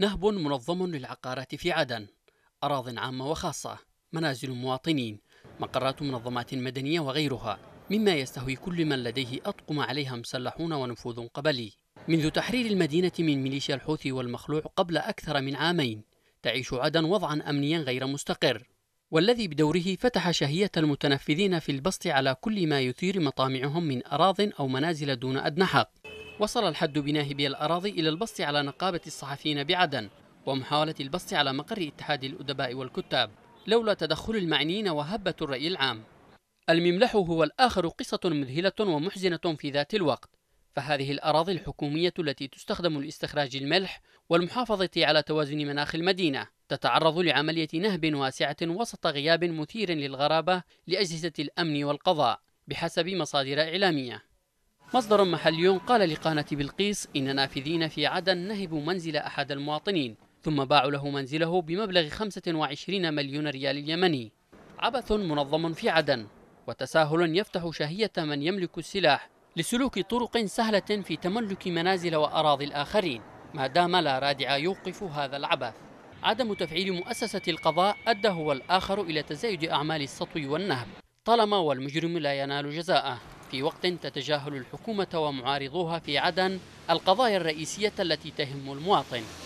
نهب منظم للعقارات في عدن أراض عامة وخاصة منازل مواطنين مقرات منظمات مدنية وغيرها مما يستهوي كل من لديه أطقم عليها مسلحون ونفوذ قبلي منذ تحرير المدينة من ميليشيا الحوثي والمخلوع قبل أكثر من عامين تعيش عدن وضعا أمنيا غير مستقر والذي بدوره فتح شهية المتنفذين في البسط على كل ما يثير مطامعهم من أراض أو منازل دون أدنى حق وصل الحد بناهبي الأراضي إلى البسط على نقابة الصحفيين بعدن ومحاولة البسط على مقر اتحاد الأدباء والكتاب لولا تدخل المعنيين وهبة الرأي العام المملح هو الآخر قصة مذهلة ومحزنة في ذات الوقت فهذه الأراضي الحكومية التي تستخدم لاستخراج الملح والمحافظة على توازن مناخ المدينة تتعرض لعملية نهب واسعة وسط غياب مثير للغرابة لأجهزة الأمن والقضاء بحسب مصادر إعلامية مصدر محلي قال لقناة بلقيس إن نافذين في عدن نهبوا منزل أحد المواطنين ثم باعوا له منزله بمبلغ 25 مليون ريال يمني عبث منظم في عدن وتساهل يفتح شهية من يملك السلاح لسلوك طرق سهلة في تملك منازل وأراضي الآخرين ما دام لا رادع يوقف هذا العبث عدم تفعيل مؤسسة القضاء أدى هو الآخر إلى تزايد أعمال السطو والنهب طالما والمجرم لا ينال جزاءه في وقت تتجاهل الحكومة ومعارضوها في عدن القضايا الرئيسية التي تهم المواطن